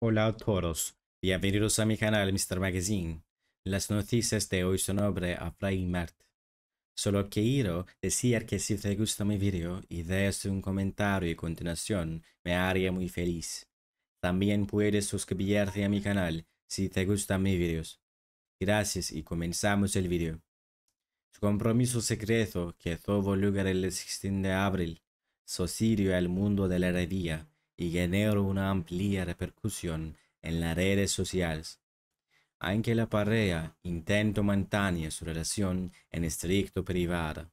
Hola a todos, bienvenidos a mi canal Mr. Magazine. Las noticias de hoy son sobre Afraid Mart. Solo quiero decir que si te gusta mi video y dejas un comentario y continuación, me haría muy feliz. También puedes suscribirte a mi canal si te gustan mis videos. Gracias y comenzamos el video. Su compromiso secreto que tuvo lugar el 16 de abril, socirio al mundo de la heredía, y generó una amplia repercusión en las redes sociales. Aunque la pareja intentó mantener su relación en estricto privada,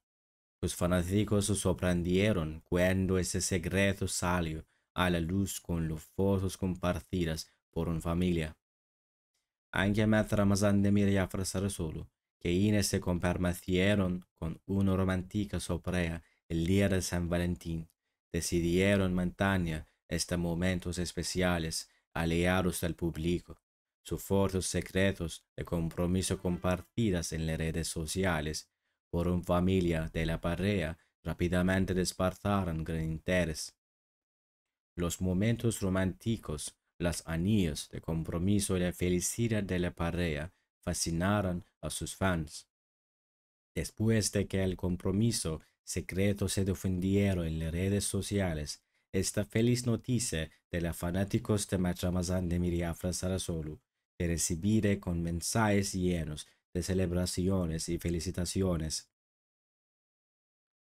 los fanáticos se sorprendieron cuando ese secreto salió a la luz con los fotos compartidas por una familia. Aunque Metram de y Afrasar solo, que Ines se comprometieron con una romántica sorpresa el día de San Valentín, decidieron mantener estos momentos especiales aliados al público, sus fotos secretos de compromiso compartidas en las redes sociales por una familia de la pareja rápidamente despertaron gran interés. Los momentos románticos, las anillos de compromiso y la felicidad de la pareja fascinaron a sus fans. Después de que el compromiso secreto se difundiera en las redes sociales, esta feliz noticia de los fanáticos de Machamazán de Miriafra Sarasolu, que recibiré con mensajes llenos de celebraciones y felicitaciones.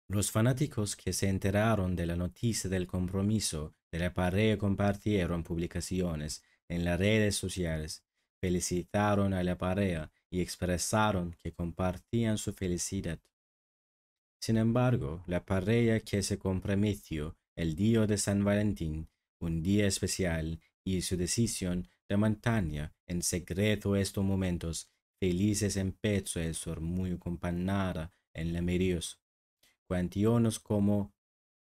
Los fanáticos que se enteraron de la noticia del compromiso de la pareja compartieron publicaciones en las redes sociales, felicitaron a la pareja y expresaron que compartían su felicidad. Sin embargo, la pareja que se comprometió el día de San Valentín, un día especial, y su decisión de montaña en secreto estos momentos felices pecho a su muy compañera en la medios. Cuantionos como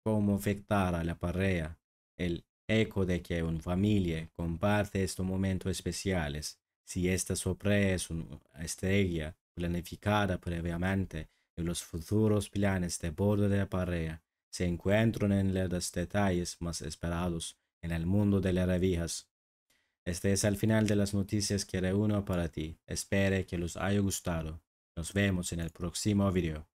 cómo afectar la Parrea, el eco de que una familia comparte estos momentos especiales, si esta sorpresa es una estrella planificada previamente en los futuros planes de bordo de la pareja se encuentran en los detalles más esperados en el mundo de las revijas. Este es el final de las noticias que reúno para ti. Espere que los haya gustado. Nos vemos en el próximo video.